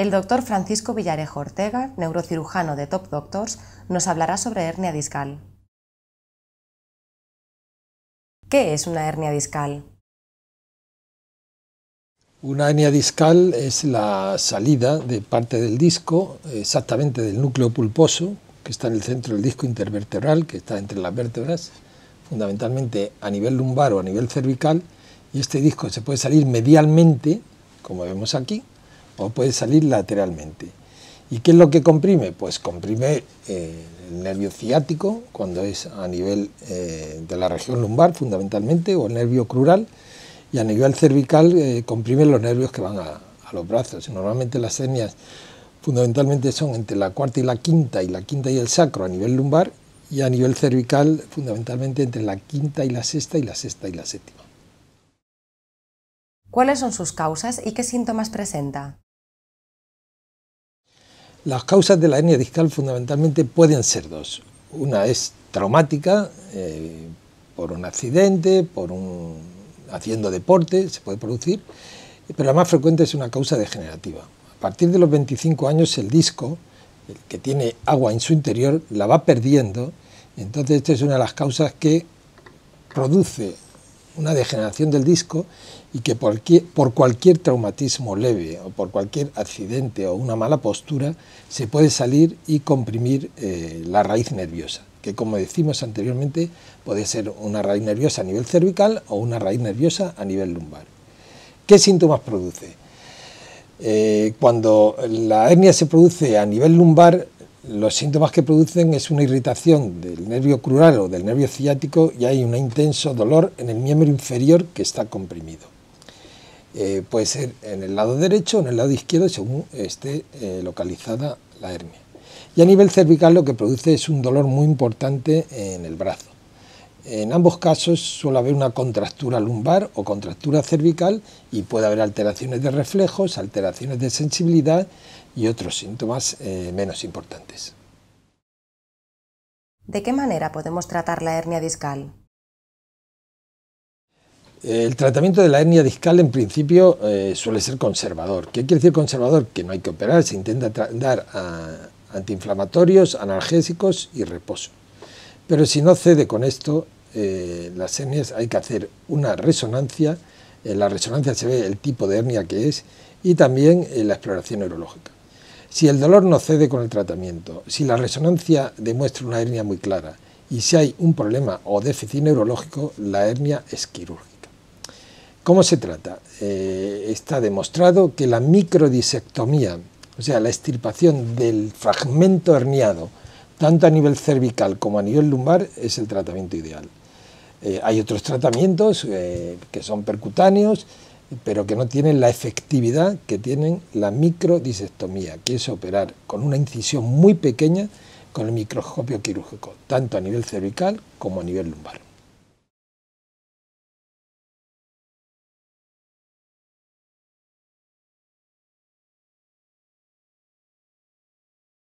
El doctor Francisco Villarejo Ortega, neurocirujano de Top Doctors, nos hablará sobre hernia discal. ¿Qué es una hernia discal? Una hernia discal es la salida de parte del disco, exactamente del núcleo pulposo, que está en el centro del disco intervertebral, que está entre las vértebras, fundamentalmente a nivel lumbar o a nivel cervical, y este disco se puede salir medialmente, como vemos aquí, o puede salir lateralmente. ¿Y qué es lo que comprime? Pues comprime eh, el nervio ciático, cuando es a nivel eh, de la región lumbar fundamentalmente, o el nervio crural, y a nivel cervical eh, comprime los nervios que van a, a los brazos. Normalmente las hernias fundamentalmente son entre la cuarta y la quinta, y la quinta y el sacro a nivel lumbar, y a nivel cervical fundamentalmente entre la quinta y la sexta, y la sexta y la séptima. ¿Cuáles son sus causas y qué síntomas presenta? Las causas de la hernia discal fundamentalmente pueden ser dos. Una es traumática, eh, por un accidente, por un haciendo deporte, se puede producir, pero la más frecuente es una causa degenerativa. A partir de los 25 años el disco, el que tiene agua en su interior, la va perdiendo, entonces esta es una de las causas que produce una degeneración del disco y que por cualquier, traumatismo leve o por cualquier accidente o una mala postura se puede salir y comprimir eh, la raíz nerviosa, que como decimos anteriormente puede ser una raíz nerviosa a nivel cervical o una raíz nerviosa a nivel lumbar. ¿Qué síntomas produce? Eh, cuando la hernia se produce a nivel lumbar, los síntomas que producen es una irritación del nervio crural o del nervio ciático y hay un intenso dolor en el miembro inferior que está comprimido. Eh, puede ser en el lado derecho o en el lado izquierdo según esté eh, localizada la hernia. Y a nivel cervical lo que produce es un dolor muy importante en el brazo. En ambos casos suele haber una contractura lumbar o contractura cervical y puede haber alteraciones de reflejos, alteraciones de sensibilidad y otros síntomas eh, menos importantes. ¿De qué manera podemos tratar la hernia discal? El tratamiento de la hernia discal en principio eh, suele ser conservador. ¿Qué quiere decir conservador? Que no hay que operar, se intenta dar antiinflamatorios, analgésicos y reposo. Pero si no cede con esto, eh, las hernias hay que hacer una resonancia, en eh, la resonancia se ve el tipo de hernia que es y también eh, la exploración neurológica. Si el dolor no cede con el tratamiento, si la resonancia demuestra una hernia muy clara y si hay un problema o déficit neurológico, la hernia es quirúrgica. ¿Cómo se trata? está demostrado que la microdisectomía, o sea, la extirpación del fragmento herniado, tanto a nivel cervical como a nivel lumbar, es el tratamiento ideal. Eh, hay otros tratamientos eh, que son percutáneos, pero que no tienen la efectividad que tienen la microdisectomía, que es operar con una incisión muy pequeña con el microscopio quirúrgico, tanto a nivel cervical como a nivel lumbar.